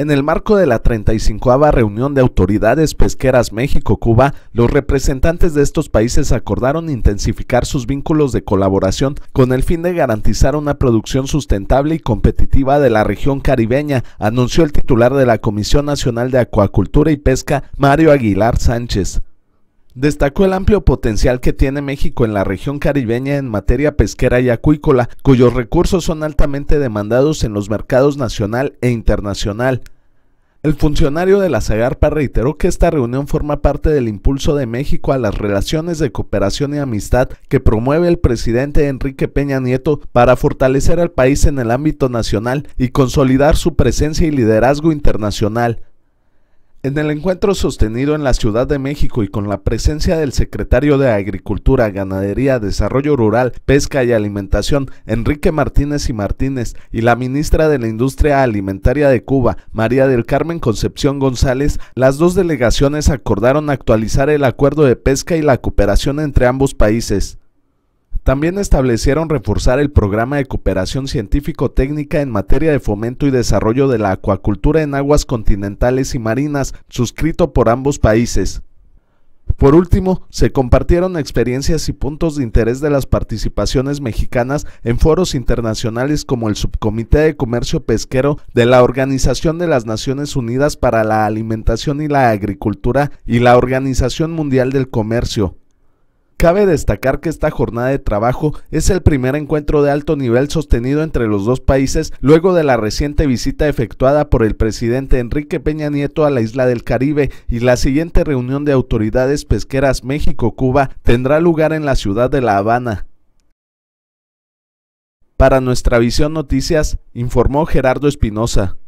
En el marco de la 35 reunión de autoridades pesqueras México-Cuba, los representantes de estos países acordaron intensificar sus vínculos de colaboración con el fin de garantizar una producción sustentable y competitiva de la región caribeña, anunció el titular de la Comisión Nacional de Acuacultura y Pesca, Mario Aguilar Sánchez. Destacó el amplio potencial que tiene México en la región caribeña en materia pesquera y acuícola, cuyos recursos son altamente demandados en los mercados nacional e internacional. El funcionario de la SAGARPA reiteró que esta reunión forma parte del impulso de México a las relaciones de cooperación y amistad que promueve el presidente Enrique Peña Nieto para fortalecer al país en el ámbito nacional y consolidar su presencia y liderazgo internacional. En el encuentro sostenido en la Ciudad de México y con la presencia del secretario de Agricultura, Ganadería, Desarrollo Rural, Pesca y Alimentación, Enrique Martínez y Martínez, y la ministra de la Industria Alimentaria de Cuba, María del Carmen Concepción González, las dos delegaciones acordaron actualizar el acuerdo de pesca y la cooperación entre ambos países. También establecieron reforzar el programa de cooperación científico-técnica en materia de fomento y desarrollo de la acuacultura en aguas continentales y marinas, suscrito por ambos países. Por último, se compartieron experiencias y puntos de interés de las participaciones mexicanas en foros internacionales como el Subcomité de Comercio Pesquero de la Organización de las Naciones Unidas para la Alimentación y la Agricultura y la Organización Mundial del Comercio. Cabe destacar que esta jornada de trabajo es el primer encuentro de alto nivel sostenido entre los dos países luego de la reciente visita efectuada por el presidente Enrique Peña Nieto a la isla del Caribe y la siguiente reunión de autoridades pesqueras México-Cuba tendrá lugar en la ciudad de La Habana. Para nuestra visión noticias, informó Gerardo Espinosa.